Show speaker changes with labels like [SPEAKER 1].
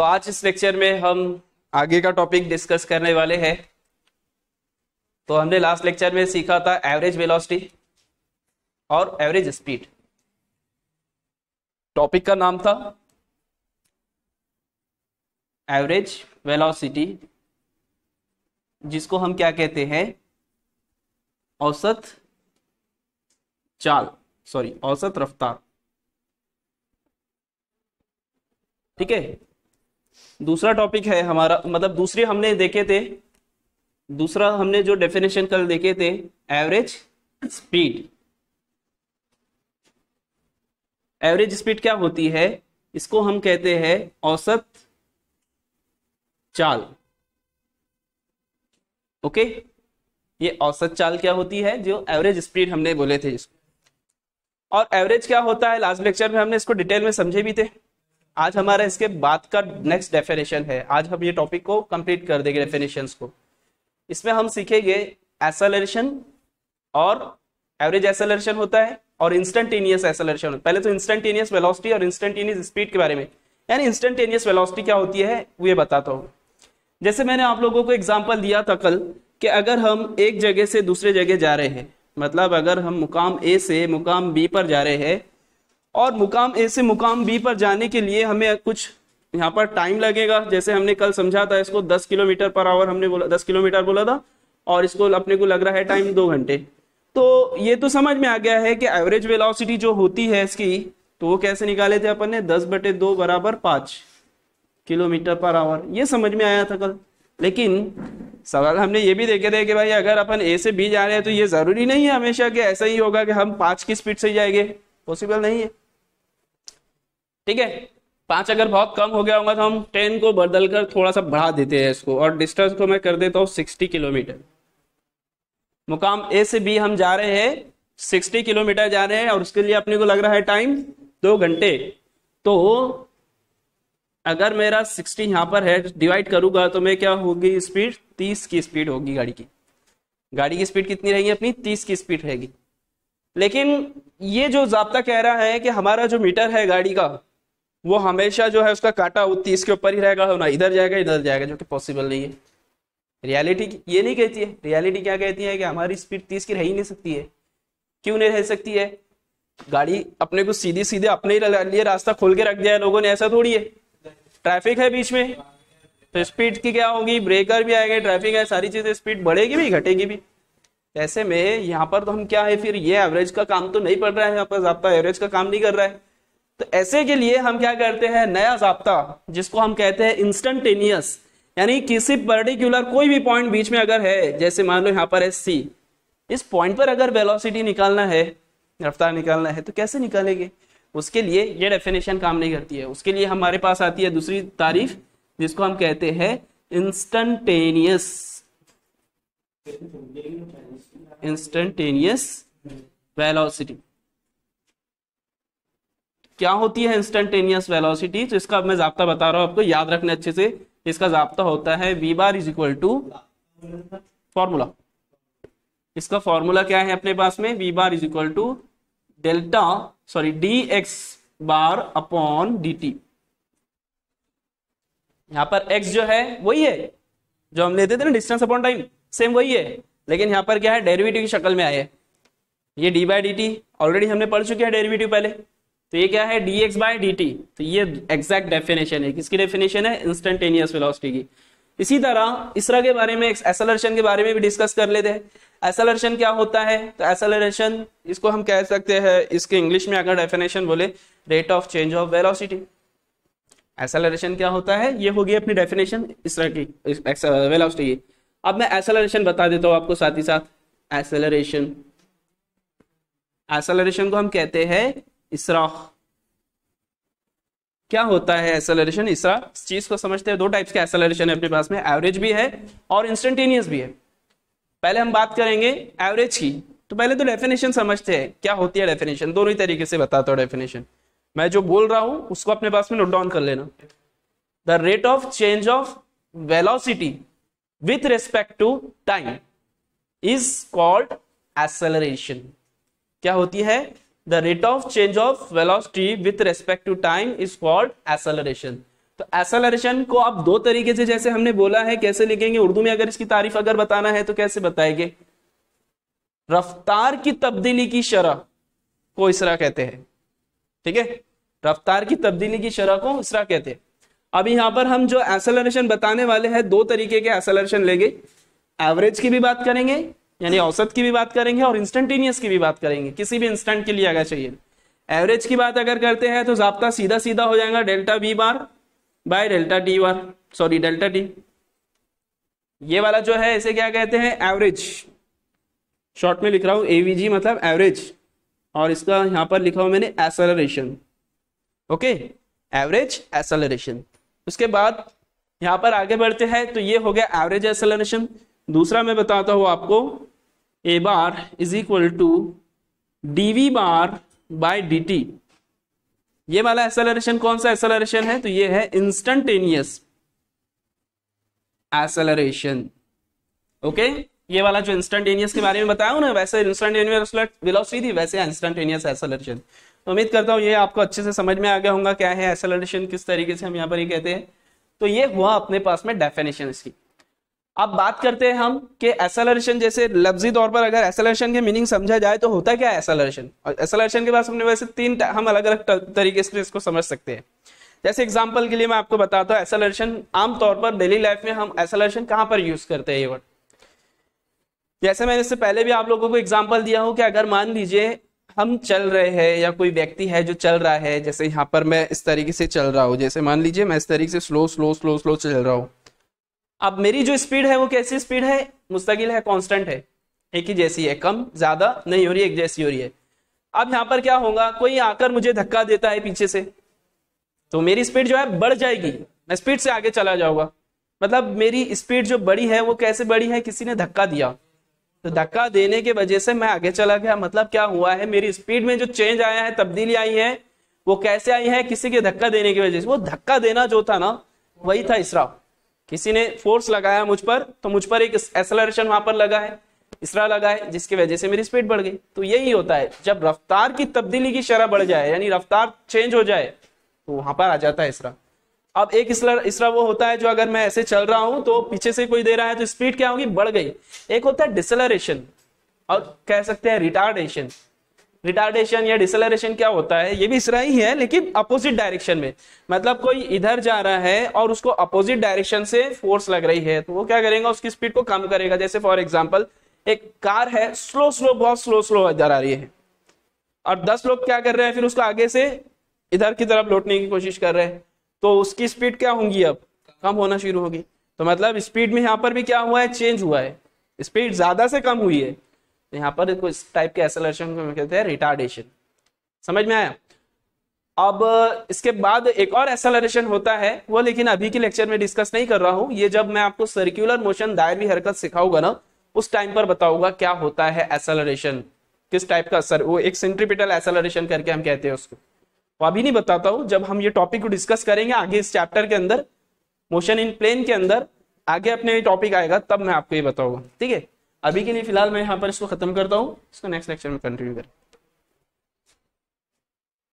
[SPEAKER 1] तो आज इस लेक्चर में हम आगे का टॉपिक डिस्कस करने वाले हैं तो हमने लास्ट लेक्चर में सीखा था एवरेज वेलोसिटी और एवरेज स्पीड टॉपिक का नाम था एवरेज वेलोसिटी जिसको हम क्या कहते हैं औसत चाल सॉरी औसत रफ्तार ठीक है दूसरा टॉपिक है हमारा मतलब दूसरे हमने देखे थे दूसरा हमने जो डेफिनेशन कल देखे थे एवरेज स्पीड एवरेज स्पीड क्या होती है इसको हम कहते हैं औसत चाल ओके ये औसत चाल क्या होती है जो एवरेज स्पीड हमने बोले थे इसको और एवरेज क्या होता है लास्ट लेक्चर में हमने इसको डिटेल में समझे भी थे आज हमारा इसके बाद का नेक्स्ट डेफिनेशन है आज हम ये टॉपिक को कंप्लीट कर देंगे डेफिनेशन को इसमें हम सीखेंगे एसेलरेशन और एवरेज एसेलरेशन होता है और इंस्टेंटेनियस एसेलरेशन पहले तो इंस्टेंटेनियस वेलोसिटी और इंस्टेंटेनियस स्पीड के बारे में यानी इंस्टेंटेनियस वेलोसिटी क्या होती है वो बताता हूँ जैसे मैंने आप लोगों को एग्जाम्पल दिया था कल कि अगर हम एक जगह से दूसरे जगह जा रहे हैं मतलब अगर हम मुकाम ए से मुकाम बी पर जा रहे हैं और मुकाम ए से मुकाम बी पर जाने के लिए हमें कुछ यहाँ पर टाइम लगेगा जैसे हमने कल समझा था इसको 10 किलोमीटर पर आवर हमने बोला 10 किलोमीटर बोला था और इसको अपने को लग रहा है टाइम दो घंटे तो ये तो समझ में आ गया है कि एवरेज वेलोसिटी जो होती है इसकी तो वो कैसे निकाले थे अपन ने दस बटे दो बराबर पाँच किलोमीटर पर आवर ये समझ में आया था कल लेकिन सवाल हमने ये भी देखे थे कि भाई अगर अपन ए से बी जा रहे हैं तो ये ज़रूरी नहीं है हमेशा कि ऐसा ही होगा कि हम पाँच की स्पीड से जाएंगे पॉसिबल नहीं है ठीक है पांच अगर बहुत कम हो गया होगा तो हम टेन को बदल कर थोड़ा सा बढ़ा देते हैं इसको और डिस्टेंस को मैं कर देता हूँ सिक्सटी किलोमीटर मुकाम ए से बी हम जा रहे हैं सिक्सटी किलोमीटर जा रहे हैं और उसके लिए अपने को लग रहा है टाइम दो घंटे तो अगर मेरा सिक्सटी यहाँ पर है डिवाइड करूंगा तो मैं क्या होगी स्पीड तीस की स्पीड होगी गाड़ी की गाड़ी की स्पीड कितनी रहेगी अपनी तीस की स्पीड रहेगी लेकिन ये जो जब्ता कह रहा है कि हमारा जो मीटर है गाड़ी का वो हमेशा जो है उसका काटा वो तीस के ऊपर ही रहेगा ना इधर जाएगा इधर जाएगा जो कि पॉसिबल नहीं है रियलिटी ये नहीं कहती है रियलिटी क्या कहती है कि हमारी स्पीड तीस की रह ही नहीं सकती है क्यों नहीं रह सकती है गाड़ी अपने को सीधी सीधे अपने ही लिए रास्ता खोल के रख दिया है लोगों ने ऐसा थोड़ी है ट्रैफिक है बीच में तो स्पीड की क्या होगी ब्रेकर भी आएंगे ट्रैफिक है सारी चीजें स्पीड बढ़ेगी भी घटेगी भी ऐसे में यहाँ पर तो हम क्या है फिर ये एवरेज का काम तो नहीं पड़ रहा है यहाँ पर जबता एवरेज का काम नहीं कर रहा है तो ऐसे के लिए हम क्या करते हैं नया जबता जिसको हम कहते हैं इंस्टेंटेनियस यानी किसी पर्टिकुलर कोई भी पॉइंट बीच में अगर है जैसे मान लो यहाँ पर है सी इस पॉइंट पर अगर वेलोसिटी निकालना है रफ्तार निकालना है तो कैसे निकालेंगे उसके लिए ये डेफिनेशन काम नहीं करती है उसके लिए हमारे पास आती है दूसरी तारीफ जिसको हम कहते हैं इंस्टेंटेनियस इंस्टेंटेनियस वेलोसिटी क्या होती है इंस्टेंटेनियस वेलोसिटी तो इसका मैं जबता बता रहा हूं आपको याद रखने अच्छे से इसका जबता होता है V bar is equal to formula इसका फॉर्मूला क्या है अपने पास में V bar is equal to delta sorry D X bar upon D T यहां पर x जो है वही है जो हम लेते थे ना डिस्टेंस अपॉन टाइम सेम वही है लेकिन यहां पर क्या है डेरिवेटिव की शक्ल में आए ये D by D T already हमने पढ़ चुके हैं डेरिवेटिव पहले तो ये क्या है D X by D T तो ये एग्जैक्ट डेफिनेशन है किसकी डेफिनेशन है इंस्टेंटेनियस वेलोसिटी की इसी तरह इसरा के बारे में एसलरेशन के बारे में भी डिस्कस कर लेते हैं एसलरेशन क्या होता है तो एसलरेशन इसको हम कह सकते हैं इसके इंग्लिश में अगर डेफिनेशन बोले rate of change of velocity acceleration क्या होता है ये होगी अपनी डेफिनेशन इसरा की वेलोसिटी की अब मैं एसलरेशन बता देता हूं आपको साथ ही साथ एसेलरेशन एसेलरेशन को हम कहते हैं इसराख क्या होता है एक्सेलरेशन इसरा इस चीज को समझते हैं दो टाइप्स के एक्सेलरेशन है अपने पास में एवरेज भी है और इंस्टेंटेनियस भी है पहले हम बात करेंगे एवरेज की तो पहले तो डेफिनेशन समझते हैं क्या होती है डेफिनेशन दोनों ही तरीके से बताता हूँ डेफिनेशन मैं जो बोल रहा हूं उसको अपने पास में नोट डाउन कर लेना the rate of change of velocity with respect to time is called acceleration क्या होती है the rate of change of velocity with respect to time is called acceleration तो एसेलरेशन को आप दो तरीके से जैसे हमने बोला है कैसे लिखेंगे उर्दू में अगर इसकी तारीफ अगर बताना है तो कैसे बताएंगे रफ्तार की तब्दीली की शरह को इसरा कहते हैं ठीक है रफ्तार की तब्दीली की शरह को इसरा कहते हैं अब यहां पर हम जो एसेलरेशन बताने वाले हैं दो तरीके के एसेलरेशन लेंगे एवरेज की भी बात करेंगे यानी औसत की भी बात करेंगे और इंस्टेंटेनियस की भी बात करेंगे किसी भी इंस्टेंट के लिए आगे चाहिए एवरेज की बात अगर करते हैं तो जाप्ता सीधा सीधा हो जाएगा delta B bar by delta D bar sorry delta D ये वाला जो है इसे क्या कहते हैं एवरेज शॉर्ट में लिख रहा हूं एवीजी मतलब एवरेज और इसका यहां पर लिखा हुआ मैंने एसलरेशन ओके एवरेज एसलरेशन उसके बाद यहाँ पर आगे बढ़ते हैं तो ये हो गया एवरेज एसलरेशन दूसरा मैं बताता हूँ आपको A bar is equal to D V bar by D T ये वाला एसेलरेशन कौन सा एसेलरेशन है तो ये है इंस्टेंटेनियस एसेलरेशन ओके ये वाला जो इंस्टेंटेनियस के बारे में बताया हूं ना वैसे इंस्टेंटेनियस वेलोसिटी थी वैसे इंस्टेंटेनियस एसेलरेशन तो उम्मीद करता हूं ये आपको अच्छे से समझ में आ गया होगा क्या है एसेलरेशन किस तरीके से हम यहां पर ये कहते हैं तो ये हुआ अपने पास में डेफिनेशन इसकी अब बात करते हैं हम कि एसेलरेशन जैसे लफ्जी तौर पर अगर एसेलरेशन के मीनिंग समझा जाए तो होता क्या है एसेलरेशन और एसेलरेशन के पास हमने वैसे तीन हम अलग अलग तरीके से इसको समझ सकते हैं जैसे एग्जाम्पल के लिए मैं आपको बताता हूँ एसेलरेशन आमतौर पर डेली लाइफ में हम एसेलरेशन कहाँ पर यूज करते हैं ये वर्ड जैसे मैंने इससे पहले भी आप लोगों को एग्जाम्पल दिया हूँ कि अगर मान लीजिए हम चल रहे हैं या कोई व्यक्ति है जो चल रहा है जैसे यहाँ पर मैं इस तरीके से चल रहा हूँ जैसे मान लीजिए मैं इस तरीके से स्लो स्लो स्लो स्लो चल रहा हूँ अब मेरी जो स्पीड है वो कैसी स्पीड है मुस्तकिल है कांस्टेंट है एक ही जैसी है कम ज्यादा नहीं हो रही एक जैसी हो रही है अब यहाँ पर क्या होगा कोई आकर मुझे धक्का देता है पीछे से तो मेरी स्पीड जो है बढ़ जाएगी मैं स्पीड से आगे चला जाऊंगा मतलब मेरी स्पीड जो बड़ी है वो कैसे बड़ी है किसी ने धक्का दिया तो धक्का देने के वजह से मैं आगे चला गया मतलब क्या हुआ है मेरी स्पीड में जो चेंज आया है तब्दीली आई है वो कैसे आई है किसी के धक्का देने की वजह से वो धक्का देना जो था ना वही था इसरा किसी ने फोर्स लगाया मुझ पर तो मुझ पर एक एक्सलरेशन वहां पर लगा है इसरा लगा है जिसकी वजह से मेरी स्पीड बढ़ गई तो यही होता है जब रफ्तार की तब्दीली की शरह बढ़ जाए यानी रफ्तार चेंज हो जाए तो वहां पर आ जाता है इसरा अब एक इसरा इसरा वो होता है जो अगर मैं ऐसे चल रहा हूं तो पीछे से कोई दे रहा है तो स्पीड क्या होगी बढ़ गई एक होता है डिसलरेशन और कह सकते हैं रिटार्डेशन रिटार्डेशन या डिसलरेशन क्या होता है ये भी इस ही है लेकिन अपोजिट डायरेक्शन में मतलब कोई इधर जा रहा है और उसको अपोजिट डायरेक्शन से फोर्स लग रही है तो वो क्या करेगा उसकी स्पीड को कम करेगा जैसे फॉर एग्जाम्पल एक कार है स्लो स्लो बहुत स्लो स्लो इधर आ रही है और दस लोग क्या कर रहे हैं फिर उसको आगे से इधर की तरफ लौटने की कोशिश कर रहे हैं तो उसकी स्पीड क्या होंगी अब कम होना शुरू होगी तो मतलब स्पीड में यहाँ पर भी क्या हुआ है चेंज हुआ है स्पीड ज्यादा से कम हुई है तो यहाँ पर इस टाइप के एसेलेशन को कहते हैं रिटार्डेशन समझ में आया अब इसके बाद एक और एसेलरेशन होता है वो लेकिन अभी के लेक्चर में डिस्कस नहीं कर रहा हूं ये जब मैं आपको सर्क्यूलर मोशन दायरवी हरकत सिखाऊंगा ना उस टाइम पर बताऊंगा क्या होता है एसेलरेशन किस टाइप का सर वो एक सेंट्रिपिटल एसेलरेशन करके हम कहते हैं उसको वो अभी नहीं बताता हूँ जब हम ये टॉपिक को डिस्कस करेंगे आगे इस चैप्टर के अंदर मोशन इन प्लेन के अंदर आगे अपने टॉपिक आएगा तब मैं आपको ये बताऊंगा ठीक है अभी के लिए फिलहाल मैं यहाँ पर इसको खत्म करता हूँ इसको नेक्स्ट लेक्चर में कंटिन्यू करें